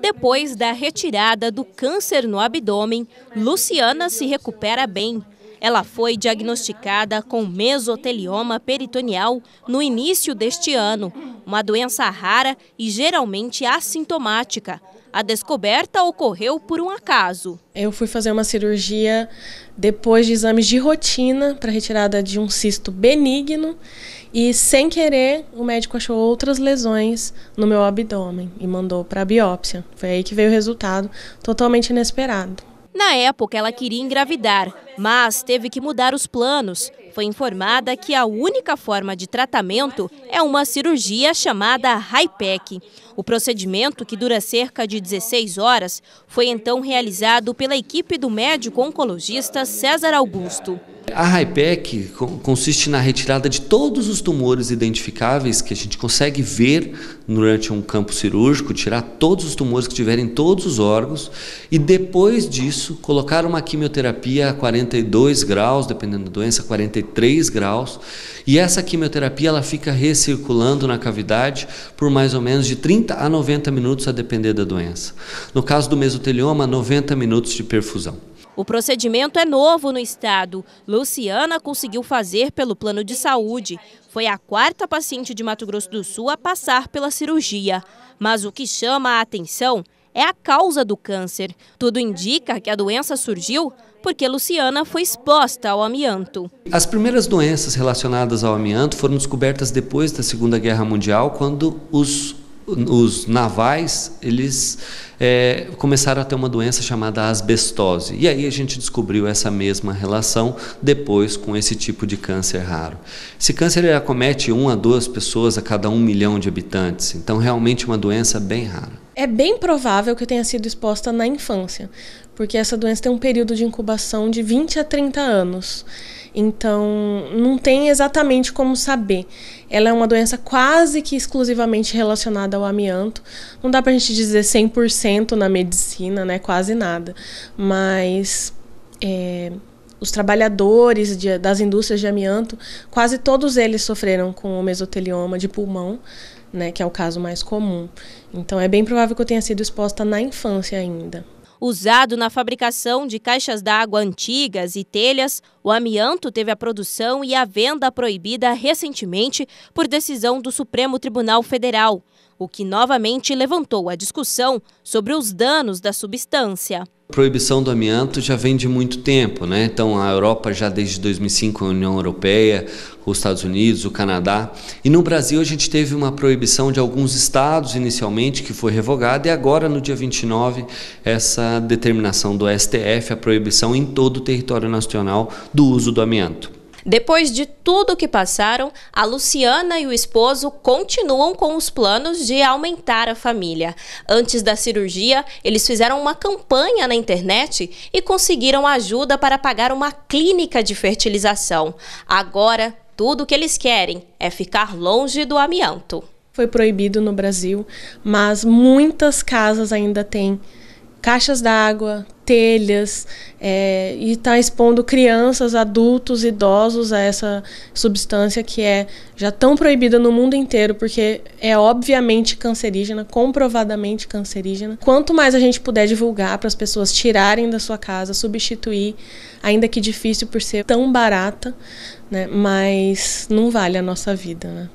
Depois da retirada do câncer no abdômen, Luciana se recupera bem ela foi diagnosticada com mesotelioma peritoneal no início deste ano, uma doença rara e geralmente assintomática. A descoberta ocorreu por um acaso. Eu fui fazer uma cirurgia depois de exames de rotina para retirada de um cisto benigno e, sem querer, o médico achou outras lesões no meu abdômen e mandou para biópsia. Foi aí que veio o resultado totalmente inesperado. Na época, ela queria engravidar, mas teve que mudar os planos. Foi informada que a única forma de tratamento é uma cirurgia chamada HIPEC. O procedimento, que dura cerca de 16 horas, foi então realizado pela equipe do médico oncologista César Augusto. A HIPEC consiste na retirada de todos os tumores identificáveis que a gente consegue ver durante um campo cirúrgico, tirar todos os tumores que tiverem todos os órgãos e depois disso colocar uma quimioterapia a 40 42 graus, dependendo da doença, 43 graus. E essa quimioterapia ela fica recirculando na cavidade por mais ou menos de 30 a 90 minutos, a depender da doença. No caso do mesotelioma, 90 minutos de perfusão. O procedimento é novo no estado. Luciana conseguiu fazer pelo plano de saúde. Foi a quarta paciente de Mato Grosso do Sul a passar pela cirurgia. Mas o que chama a atenção é a causa do câncer. Tudo indica que a doença surgiu porque Luciana foi exposta ao amianto. As primeiras doenças relacionadas ao amianto foram descobertas depois da Segunda Guerra Mundial, quando os os navais eles é, começaram a ter uma doença chamada asbestose e aí a gente descobriu essa mesma relação depois com esse tipo de câncer raro esse câncer ele acomete uma a duas pessoas a cada um milhão de habitantes então realmente uma doença bem rara é bem provável que eu tenha sido exposta na infância, porque essa doença tem um período de incubação de 20 a 30 anos. Então, não tem exatamente como saber. Ela é uma doença quase que exclusivamente relacionada ao amianto. Não dá pra gente dizer 100% na medicina, né? Quase nada. Mas é, os trabalhadores de, das indústrias de amianto, quase todos eles sofreram com o mesotelioma de pulmão né, que é o caso mais comum. Então é bem provável que eu tenha sido exposta na infância ainda. Usado na fabricação de caixas d'água antigas e telhas, o amianto teve a produção e a venda proibida recentemente por decisão do Supremo Tribunal Federal o que novamente levantou a discussão sobre os danos da substância. A proibição do amianto já vem de muito tempo, né? Então a Europa já desde 2005, a União Europeia, os Estados Unidos, o Canadá. E no Brasil a gente teve uma proibição de alguns estados inicialmente que foi revogada e agora no dia 29 essa determinação do STF, a proibição em todo o território nacional do uso do amianto. Depois de tudo que passaram, a Luciana e o esposo continuam com os planos de aumentar a família. Antes da cirurgia, eles fizeram uma campanha na internet e conseguiram ajuda para pagar uma clínica de fertilização. Agora, tudo o que eles querem é ficar longe do amianto. Foi proibido no Brasil, mas muitas casas ainda têm caixas d'água, telhas, é, e está expondo crianças, adultos, idosos a essa substância que é já tão proibida no mundo inteiro, porque é obviamente cancerígena, comprovadamente cancerígena. Quanto mais a gente puder divulgar para as pessoas tirarem da sua casa, substituir, ainda que difícil por ser tão barata, né, mas não vale a nossa vida, né?